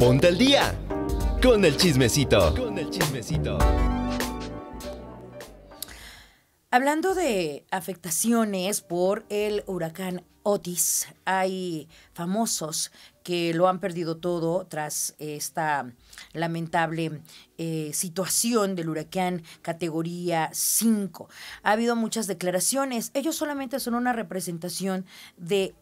Ponte al día con el chismecito. Con el Hablando de afectaciones por el huracán Otis, hay famosos que lo han perdido todo tras esta lamentable eh, situación del huracán categoría 5. Ha habido muchas declaraciones. Ellos solamente son una representación de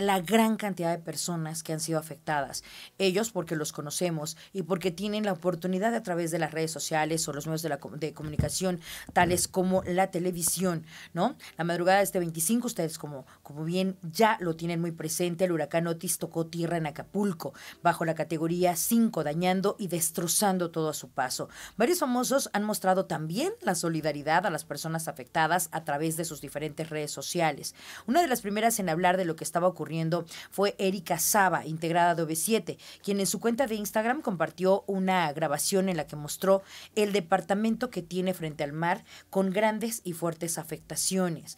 la gran cantidad de personas que han sido afectadas. Ellos porque los conocemos y porque tienen la oportunidad a través de las redes sociales o los medios de, la, comunicación, tales como la televisión, ¿no? La madrugada de este 25, ustedes como, como bien ya lo tienen muy presente, el huracán Otis tocó tierra en Acapulco, bajo la categoría 5, dañando y destrozando todo a su paso. Varios famosos han mostrado también la solidaridad a las personas afectadas a través de sus diferentes redes sociales. Una de las primeras en hablar de lo que estaba ocurriendo fue Erika Saba, integrada de OV7, quien en su cuenta de Instagram compartió una grabación en la que mostró el departamento que tiene frente al mar con grandes y fuertes afectaciones.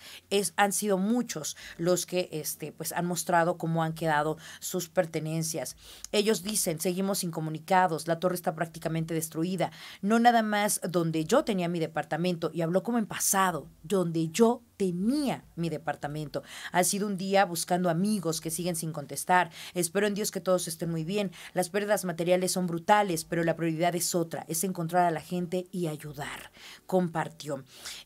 han sido muchos los que este, pues, han mostrado cómo han quedado sus pertenencias. Ellos dicen, seguimos incomunicados, la torre está prácticamente destruida, no nada más donde yo tenía mi departamento y habló como en pasado, donde yo tenía mi departamento. Ha sido un día buscando amigos que siguen sin contestar. Espero en Dios que todos estén muy bien. Las pérdidas materiales son brutales, pero la prioridad es otra, es encontrar a la gente y ayudar. Compartió.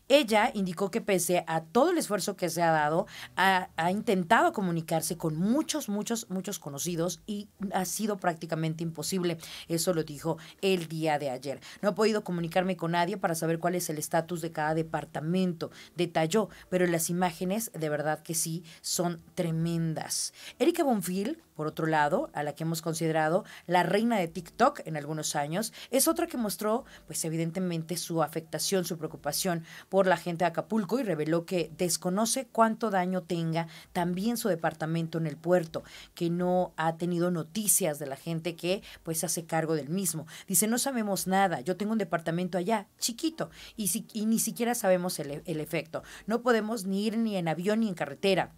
Ella indicó que pese a todo el esfuerzo que se ha dado, ha, ha intentado comunicarse con muchos, muchos, muchos conocidos y ha sido prácticamente imposible. Eso lo dijo el día de ayer. No he podido comunicarme con nadie para saber cuál es el estatus de cada departamento. Detalló, pero las imágenes de verdad que sí son tremendas. Erika Bonfil, por otro lado, a la que hemos considerado la reina de TikTok en algunos años, es otra que mostró, pues evidentemente, su afectación, su preocupación por la gente de Acapulco y reveló que desconoce cuánto daño tenga también su departamento en el puerto, que no ha tenido noticias de la gente que pues hace cargo del mismo. Dice, no sabemos nada, yo tengo un departamento allá, chiquito, y, si, y ni siquiera sabemos el, el efecto. No podemos podemos ni ir ni en avión ni en carretera.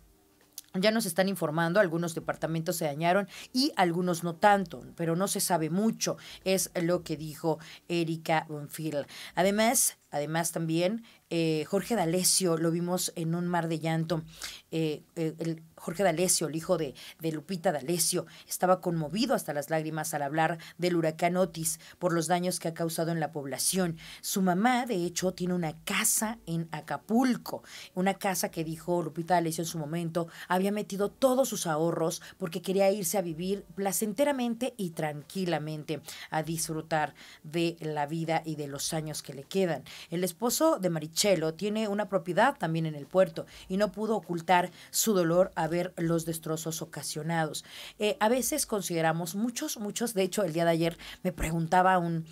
Ya nos están informando, algunos departamentos se dañaron y algunos no tanto, pero no se sabe mucho, es lo que dijo Erika Unfield. Además, Además también eh, Jorge D'Alessio, lo vimos en Un mar de llanto. Eh, eh, el, Jorge D'Alessio, el hijo de, de Lupita D'Alessio, estaba conmovido hasta las lágrimas al hablar del huracán Otis por los daños que ha causado en la población. Su mamá, de hecho, tiene una casa en Acapulco, una casa que dijo Lupita D'Alessio en su momento, había metido todos sus ahorros porque quería irse a vivir placenteramente y tranquilamente, a disfrutar de la vida y de los años que le quedan. El esposo de Marichelo tiene una propiedad también en el puerto y no pudo ocultar su dolor a ver los destrozos ocasionados. Eh, a veces consideramos muchos, muchos, de hecho el día de ayer me preguntaba un,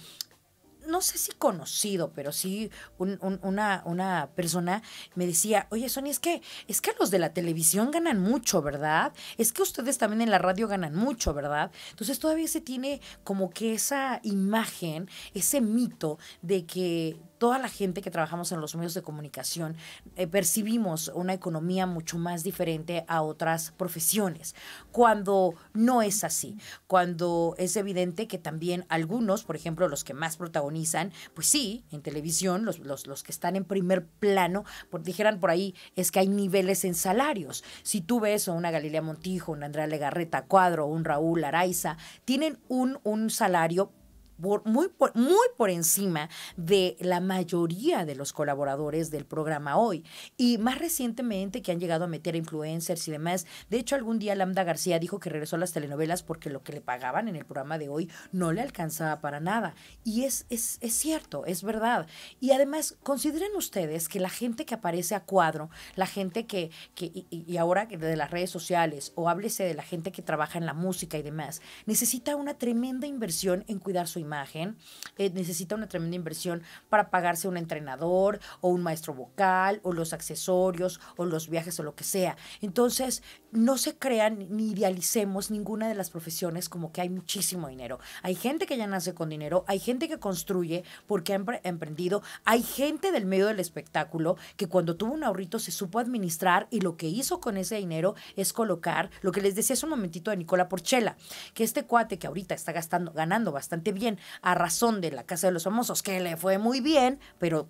no sé si conocido, pero sí una, una persona me decía, oye, Sonia, es que, es que los de la televisión ganan mucho, ¿verdad? Es que ustedes también en la radio ganan mucho, ¿verdad? Entonces todavía se tiene como que esa imagen, ese mito de que toda la gente que trabajamos en los medios de comunicación eh, percibimos una economía mucho más diferente a otras profesiones, cuando no es así, cuando es evidente que también algunos, por ejemplo, los que más protagonizan, pues sí, en televisión, los, los, que están en primer plano, por, dijeran por ahí, es que hay niveles en salarios. Si tú ves a una Galilea Montijo, una Andrea Legarreta Cuadro, un Raúl Araiza, tienen un, un salario muy, por, muy por encima de la mayoría de los colaboradores del programa hoy. Y más recientemente que han llegado a meter a influencers y demás. De hecho, algún día Lambda García dijo que regresó a las telenovelas porque lo que le pagaban en el programa de hoy no le alcanzaba para nada. Y es, es, cierto, es verdad. Y además, consideren ustedes que la gente que aparece a cuadro, la gente que, y, y ahora de las redes sociales, o háblese de la gente que trabaja en la música y demás, necesita una tremenda inversión en cuidar su imagen, eh, necesita una tremenda inversión para pagarse un entrenador o un maestro vocal o los accesorios o los viajes o lo que sea. Entonces, no se crean ni idealicemos ninguna de las profesiones como que hay muchísimo dinero. Hay gente que ya nace con dinero, hay gente que construye porque ha emprendido, hay gente del medio del espectáculo que cuando tuvo un ahorrito se supo administrar y lo que hizo con ese dinero es colocar lo que les decía hace un momentito de Nicola Porchela, que este cuate que ahorita está gastando, ganando bastante bien, a razón de La Casa de los Famosos, que le fue muy bien, pero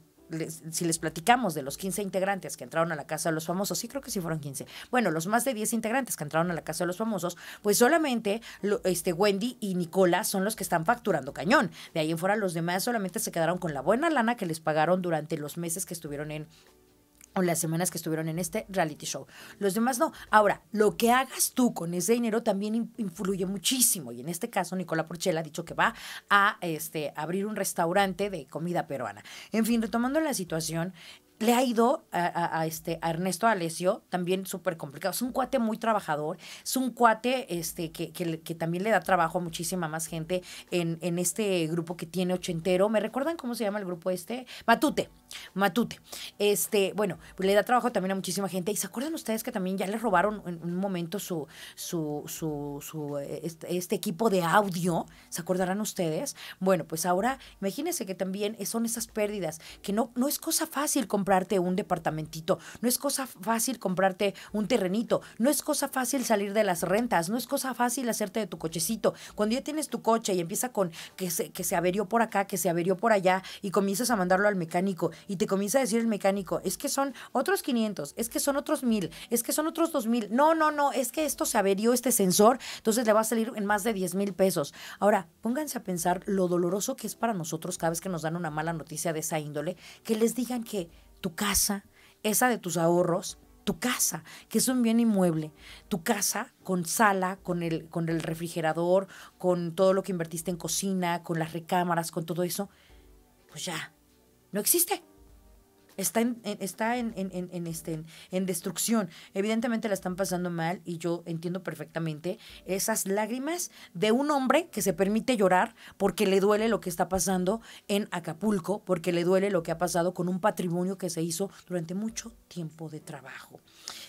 si les platicamos de los 15 integrantes que entraron a la Casa de los Famosos, sí creo que sí fueron 15, bueno, los más de 10 integrantes que entraron a la Casa de los Famosos, pues solamente este, Wendy y Nicola son los que están facturando cañón. De ahí en fuera los demás solamente se quedaron con la buena lana que les pagaron durante los meses que estuvieron en o las semanas que estuvieron en este reality show. Los demás no. Ahora, lo que hagas tú con ese dinero también influye muchísimo. Y en este caso, Nicola Porchela ha dicho que va a este, abrir un restaurante de comida peruana. En fin, retomando la situación, le ha ido a, este, Ernesto Alesio, también súper complicado. Es un cuate muy trabajador, es un cuate este, que, también le da trabajo a muchísima más gente en, en, este grupo que tiene ochentero. ¿Me recuerdan cómo se llama el grupo este? Matute. Matute. Este, bueno, le da trabajo también a muchísima gente. ¿Y se acuerdan ustedes que también ya le robaron en un momento su, su, eh, este, equipo de audio? ¿Se acordarán ustedes? Bueno, pues ahora imagínense que también son esas pérdidas, que no, no es cosa fácil comprarte un departamentito, no es cosa fácil comprarte un terrenito, no es cosa fácil salir de las rentas, no es cosa fácil hacerte de tu cochecito. Cuando ya tienes tu coche y empieza con que que se averió por acá, que se averió por allá y comienzas a mandarlo al mecánico y te comienza a decir el mecánico, es que son otros 500, es que son otros 1000, es que son otros 2000. No, no, no, es que esto se averió este sensor, entonces le va a salir en más de 10 mil pesos. Ahora, pónganse a pensar lo doloroso que es para nosotros cada vez que nos dan una mala noticia de esa índole, que les digan que tu casa, esa de tus ahorros, tu casa, que es un bien inmueble, tu casa con sala, con el, con el refrigerador, con todo lo que invertiste en cocina, con las recámaras, con todo eso, pues ya, no existe está en, está en, en, en, este, en destrucción. Evidentemente la están pasando mal y yo entiendo perfectamente esas lágrimas de un hombre que se permite llorar porque le duele lo que está pasando en Acapulco, porque le duele lo que ha pasado con un patrimonio que se hizo durante mucho tiempo de trabajo.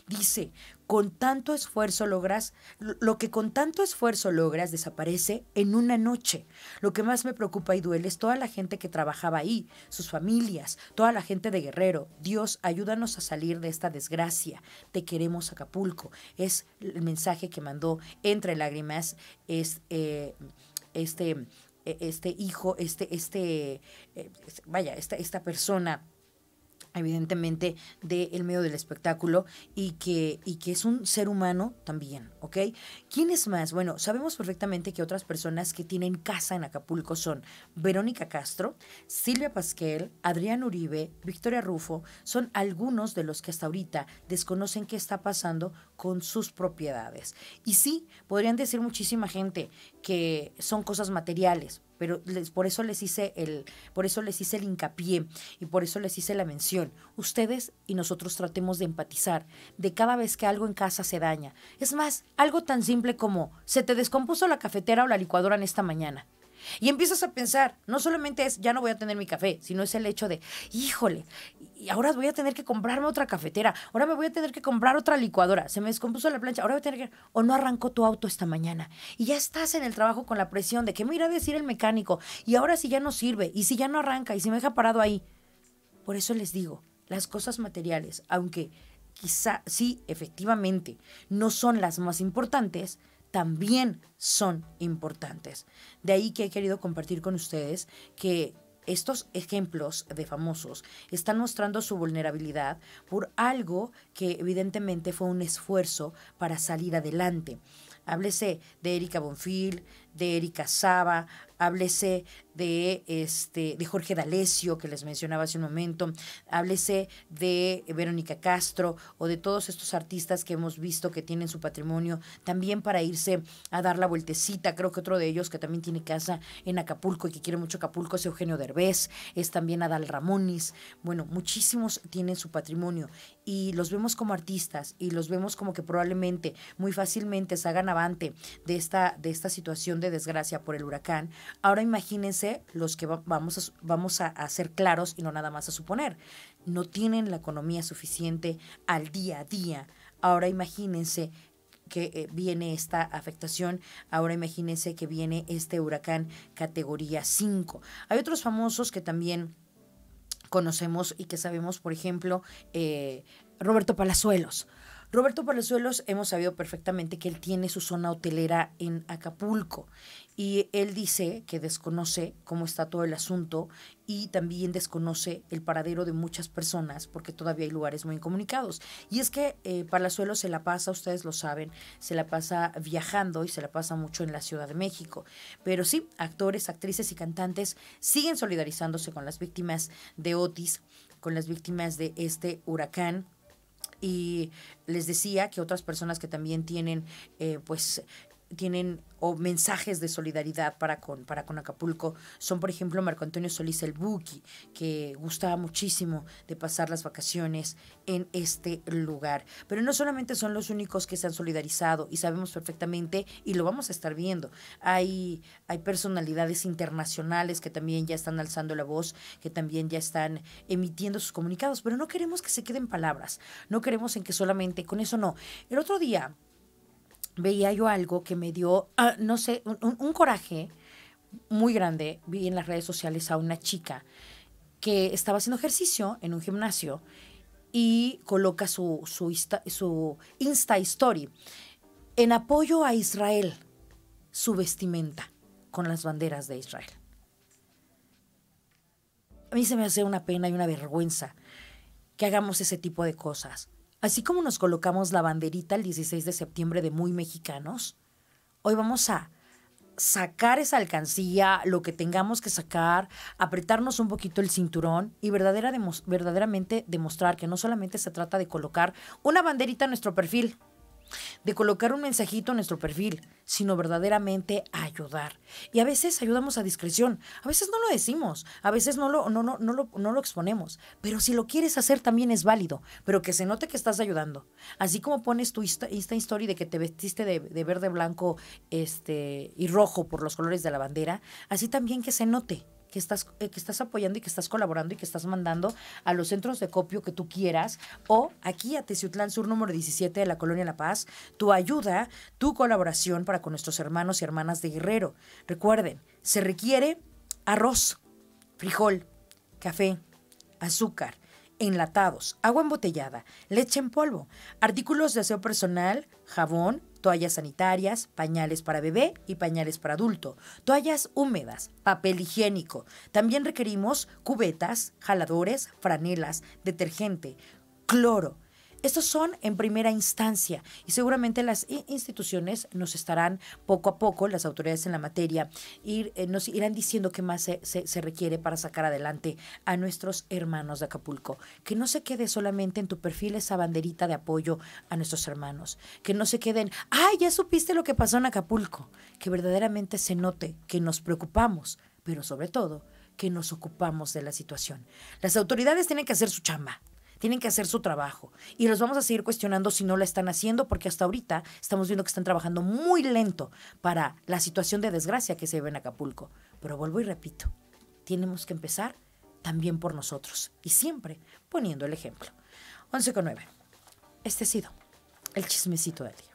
Dice, con tanto esfuerzo logras, lo que con tanto esfuerzo logras desaparece en una noche. Lo que más me preocupa y duele es toda la gente que trabajaba ahí, sus familias, toda la gente de Guerrero. Dios, ayúdanos a salir de esta desgracia. Te queremos Acapulco. Es el mensaje que mandó entre lágrimas es, eh, este, e, este hijo, este, este, eh, vaya, esta persona evidentemente, del medio del espectáculo y que, y que es un ser humano también, ¿ok? ¿Quién es más? Bueno, sabemos perfectamente que otras personas que tienen casa en Acapulco son Verónica Castro, Silvia Pasquel, Adrián Uribe, Victoria Rufo, son algunos de los que hasta ahorita desconocen qué está pasando con sus propiedades. Y sí, podrían decir muchísima gente que son cosas materiales, pero por eso les hice el por eso les hice el hincapié y por eso les hice la mención. Ustedes y nosotros tratemos de empatizar de cada vez que algo en casa se daña. Es más, algo tan simple como se te descompuso la cafetera o la licuadora en esta mañana y empiezas a pensar, no solamente es, ya no voy a tener mi café, sino es el hecho de, híjole, y ahora voy a tener que comprarme otra cafetera, ahora me voy a tener que comprar otra licuadora, se me descompuso la plancha, ahora voy a tener que, o no arrancó tu auto esta mañana. Y ya estás en el trabajo con la presión de que me irá a decir el mecánico, y ahora si ya no sirve, y si ya no arranca, y si me deja parado ahí. Por eso les digo, las cosas materiales, aunque quizá sí, efectivamente, no son las más importantes, también son importantes. De ahí que he querido compartir con ustedes que estos ejemplos de famosos están mostrando su vulnerabilidad por algo que evidentemente fue un esfuerzo para salir adelante. Háblese de Erika Bonfil, de Erika Saba, háblese de, este, de Jorge D'Alessio, que les mencionaba hace un momento, háblese de Verónica Castro o de todos estos artistas que hemos visto que tienen su patrimonio también para irse a dar la vueltecita. Creo que otro de ellos que también tiene casa en Acapulco y que quiere mucho Acapulco es Eugenio Derbez, es también Adal Ramonis. Bueno, muchísimos tienen su patrimonio y los vemos como artistas y los vemos como que probablemente muy fácilmente se hagan avante de esta, de esta situación de desgracia por el huracán, ahora imagínense los que vamos, a, vamos a, ser claros y no nada más a suponer. No tienen la economía suficiente al día a día. Ahora imagínense que eh, viene esta afectación. Ahora imagínense que viene este huracán categoría 5. Hay otros famosos que también conocemos y que sabemos, por ejemplo, eh, Roberto Palazuelos. Roberto Palazuelos hemos sabido perfectamente que él tiene su zona hotelera en Acapulco y él dice que desconoce cómo está todo el asunto y también desconoce el paradero de muchas personas porque todavía hay lugares muy incomunicados. Y es que eh, Palazuelos se la pasa, ustedes lo saben, se la pasa viajando y se la pasa mucho en la Ciudad de México. Pero sí, actores, actrices y cantantes siguen solidarizándose con las víctimas de Otis, con las víctimas de este huracán y les decía que otras personas que también tienen eh, pues tienen o mensajes de solidaridad para con, para con Acapulco son, por ejemplo, Marco Antonio Solís el Buki, que gustaba muchísimo de pasar las vacaciones en este lugar. Pero no solamente son los únicos que se han solidarizado y sabemos perfectamente y lo vamos a estar viendo. Hay, hay personalidades internacionales que también ya están alzando la voz, que también ya están emitiendo sus comunicados, pero no queremos que se queden palabras, no queremos en que solamente con eso no. El otro día veía yo algo que me dio, ah, no sé, un, coraje muy grande. Vi en las redes sociales a una chica que estaba haciendo ejercicio en un gimnasio y coloca su, su, su Insta Story en apoyo a Israel, su vestimenta con las banderas de Israel. A mí se me hace una pena y una vergüenza que hagamos ese tipo de cosas. Así como nos colocamos la banderita el 16 de septiembre de muy mexicanos, hoy vamos a sacar esa alcancía, lo que tengamos que sacar, apretarnos un poquito el cinturón y verdadera verdaderamente demostrar que no solamente se trata de colocar una banderita en nuestro perfil, de colocar un mensajito en nuestro perfil, sino verdaderamente ayudar. Y a veces ayudamos a discreción, a veces no lo decimos, a veces no lo, no, lo, exponemos, pero si lo quieres hacer también es válido, pero que se note que estás ayudando. Así como pones tu Insta, Story de que te vestiste de, de, verde, blanco este, y rojo por los colores de la bandera, así también que se note. Eh, que estás, apoyando y que estás colaborando y que estás mandando a los centros de copio que tú quieras o aquí a Teciutlán Sur número 17 de la Colonia La Paz, tu ayuda, tu colaboración para con nuestros hermanos y hermanas de Guerrero. Recuerden, se requiere arroz, frijol, café, azúcar, enlatados, agua embotellada, leche en polvo, artículos de aseo personal, jabón, toallas sanitarias, pañales para bebé y pañales para adulto, toallas húmedas, papel higiénico. También requerimos cubetas, jaladores, franelas, detergente, cloro, estos son en primera instancia y seguramente las instituciones nos estarán poco a poco, las autoridades en la materia, eh, nos irán diciendo qué más se, se requiere para sacar adelante a nuestros hermanos de Acapulco. Que no se quede solamente en tu perfil esa banderita de apoyo a nuestros hermanos. Que no se queden, ¡ay, ya supiste lo que pasó en Acapulco! Que verdaderamente se note que nos preocupamos, pero sobre todo, que nos ocupamos de la situación. Las autoridades tienen que hacer su chamba tienen que hacer su trabajo y los vamos a seguir cuestionando si no la están haciendo porque hasta ahorita estamos viendo que están trabajando muy lento para la situación de desgracia que se ve en Acapulco. Pero vuelvo y repito, tenemos que empezar también por nosotros y siempre poniendo el ejemplo. 11 con 9. Este ha sido el chismecito de ti.